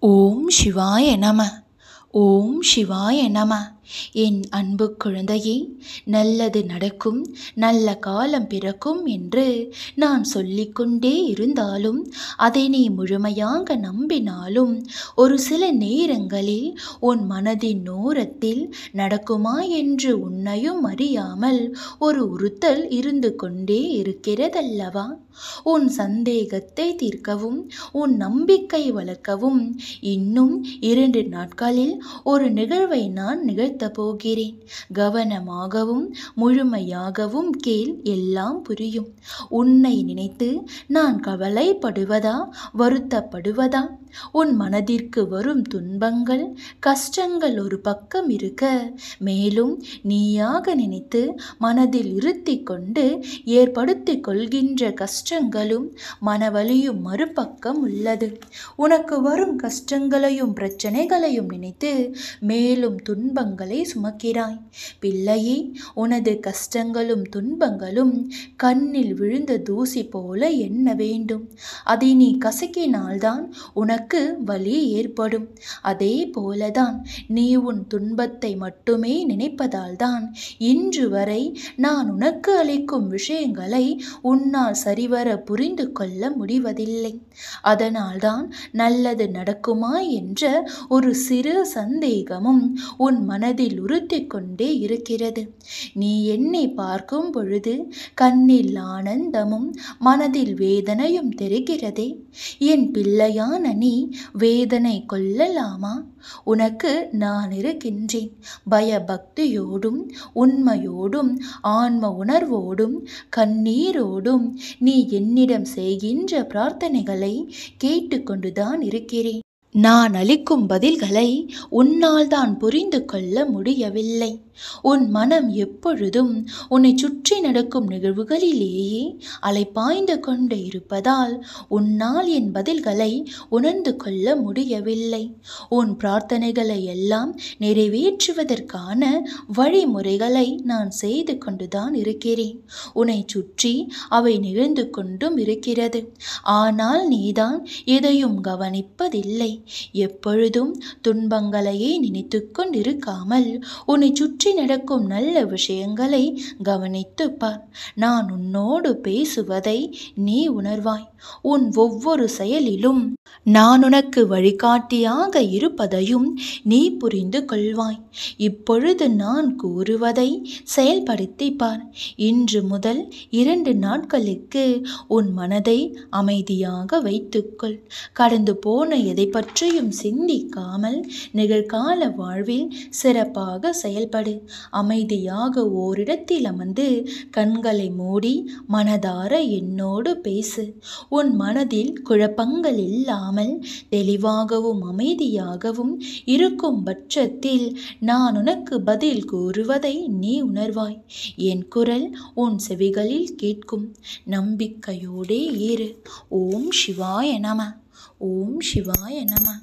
Om Shivaya Nama Om Shivaya Nama என் அன்பு குழந்தையே நல்லது நடக்கும் நல்ல காலம் பிறக்கும் என்று நான் சொல்லிக்கொண்டே இருந்தாலும் அதை நீ முழுமையாக நம்பினாலும் ஒரு சில நேரங்களில் உன் மனதின் நோரத்தில் நடக்குமா என்று உன்னையும் அறியாமல் ஒரு உறுத்தல் இருந்து கொண்டே இருக்கிறதல்லவா உன் சந்தேகத்தை தீர்க்கவும் உன் நம்பிக்கை வளர்க்கவும் இன்னும் இரண்டு நாட்களில் ஒரு நிகழ்வை நான் நிகழ்த்த செலுத்த போகிறேன் கவனமாகவும் முழுமையாகவும் கேள் எல்லாம் புரியும் உன்னை நினைத்து நான் கவலைப்படுவதா வருத்தப்படுவதா உன் மனதிற்கு வரும் துன்பங்கள் கஷ்டங்கள் ஒரு பக்கம் இருக்க மேலும் நீயாக நினைத்து மனதில் இருத்தி கொண்டு ஏற்படுத்தி கொள்கின்ற கஷ்டங்களும் மனவழியும் மறுபக்கம் உள்ளது உனக்கு வரும் கஷ்டங்களையும் பிரச்சனைகளையும் நினைத்து மேலும் துன்பங்கள் கஷ்டங்களை சுமக்கிறாய் பிள்ளையே உனது கஷ்டங்களும் துன்பங்களும் கண்ணில் விழுந்த தூசி போல எண்ண வேண்டும் அதை நீ கசக்கினால்தான் உனக்கு வலி ஏற்படும் அதே போலதான் நீ உன் துன்பத்தை மட்டுமே நினைப்பதால் தான் இன்று வரை நான் உனக்கு அளிக்கும் விஷயங்களை உன்னால் சரிவர புரிந்து கொள்ள முடிவதில்லை அதனால்தான் நல்லது நடக்குமா என்ற ஒரு சிறு சந்தேகமும் உன் மனதில் மனதில் உறுத்தி கொண்டே இருக்கிறது நீ என்னை பார்க்கும் பொழுது கண்ணில் ஆனந்தமும் மனதில் வேதனையும் தெரிகிறதே என் பிள்ளையான நீ வேதனை கொள்ளலாமா உனக்கு நான் இருக்கின்றேன் பயபக்தியோடும் உண்மையோடும் ஆன்ம உணர்வோடும் கண்ணீரோடும் நீ என்னிடம் செய்கின்ற பிரார்த்தனைகளை கேட்டுக்கொண்டுதான் இருக்கிறேன் நான் அளிக்கும் பதில்களை உன்னால் தான் புரிந்து கொள்ள முடியவில்லை உன் மனம் எப்பொழுதும் உன்னை சுற்றி நடக்கும் நிகழ்வுகளிலேயே அலை பாய்ந்து கொண்டு இருப்பதால் உன்னால் என் பதில்களை உணர்ந்து கொள்ள முடியவில்லை உன் பிரார்த்தனைகளை எல்லாம் நிறைவேற்றுவதற்கான வழிமுறைகளை நான் செய்து கொண்டுதான் இருக்கிறேன் உன்னை சுற்றி அவை நிகழ்ந்து கொண்டும் இருக்கிறது ஆனால் நீதான் எதையும் கவனிப்பதில்லை எப்பொழுதும் துன்பங்களையே நினைத்து கொண்டிருக்காமல் உன்னை சுற்றி நடக்கும் நல்ல விஷயங்களை கவனித்துப் பார் நான் உன்னோடு பேசுவதை நீ உணர்வாய் உன் ஒவ்வொரு செயலிலும் நான் உனக்கு வழிகாட்டியாக இருப்பதையும் நீ புரிந்து கொள்வாய் இப்பொழுது நான் கூறுவதை செயல்படுத்தி பார் இன்று முதல் இரண்டு நாட்களுக்கு உன் மனதை அமைதியாக வைத்துக்கொள் கடந்து போன எதை பற்றி எதைப்பற்றியும் சிந்திக்காமல் நிகழ்கால வாழ்வில் சிறப்பாக செயல்படு அமைதியாக ஓரிடத்தில் அமர்ந்து கண்களை மூடி மனதார என்னோடு பேசு உன் மனதில் குழப்பங்கள் இல்லாமல் தெளிவாகவும் அமைதியாகவும் இருக்கும் பட்சத்தில் நான் உனக்கு பதில் கூறுவதை நீ உணர்வாய் என் குரல் உன் செவிகளில் கேட்கும் நம்பிக்கையோடே ஏறு ஓம் சிவாய நம ஓம் சிவாய நம